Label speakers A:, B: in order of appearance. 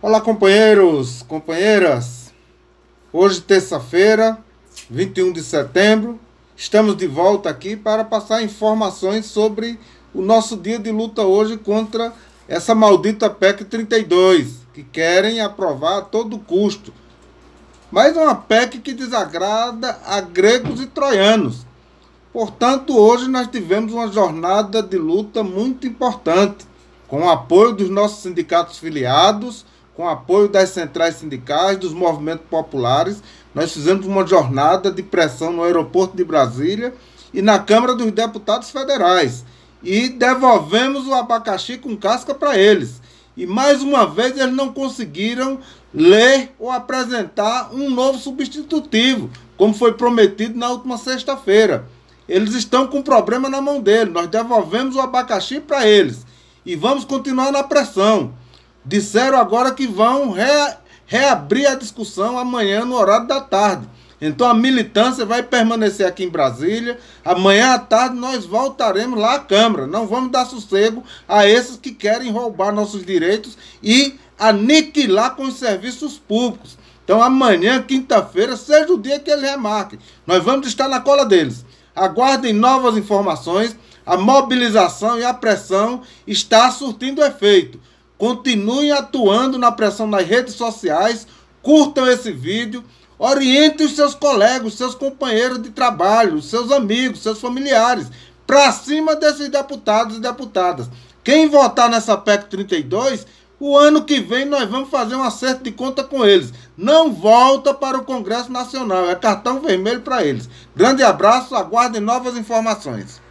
A: Olá, companheiros, companheiras. Hoje, terça-feira, 21 de setembro, estamos de volta aqui para passar informações sobre o nosso dia de luta hoje contra essa maldita PEC 32, que querem aprovar a todo custo. Mas é uma PEC que desagrada a gregos e troianos. Portanto, hoje nós tivemos uma jornada de luta muito importante, com o apoio dos nossos sindicatos filiados com apoio das centrais sindicais, dos movimentos populares, nós fizemos uma jornada de pressão no aeroporto de Brasília e na Câmara dos Deputados Federais. E devolvemos o abacaxi com casca para eles. E mais uma vez eles não conseguiram ler ou apresentar um novo substitutivo, como foi prometido na última sexta-feira. Eles estão com problema na mão dele. Nós devolvemos o abacaxi para eles. E vamos continuar na pressão. Disseram agora que vão reabrir a discussão amanhã no horário da tarde. Então a militância vai permanecer aqui em Brasília. Amanhã à tarde nós voltaremos lá à Câmara. Não vamos dar sossego a esses que querem roubar nossos direitos e aniquilar com os serviços públicos. Então amanhã, quinta-feira, seja o dia que eles remarquem. Nós vamos estar na cola deles. Aguardem novas informações. A mobilização e a pressão está surtindo efeito. Continuem atuando na pressão nas redes sociais, curtam esse vídeo, orientem os seus colegas, seus companheiros de trabalho, seus amigos, seus familiares, para cima desses deputados e deputadas. Quem votar nessa PEC 32, o ano que vem nós vamos fazer um acerto de conta com eles. Não volta para o Congresso Nacional, é cartão vermelho para eles. Grande abraço, aguardem novas informações.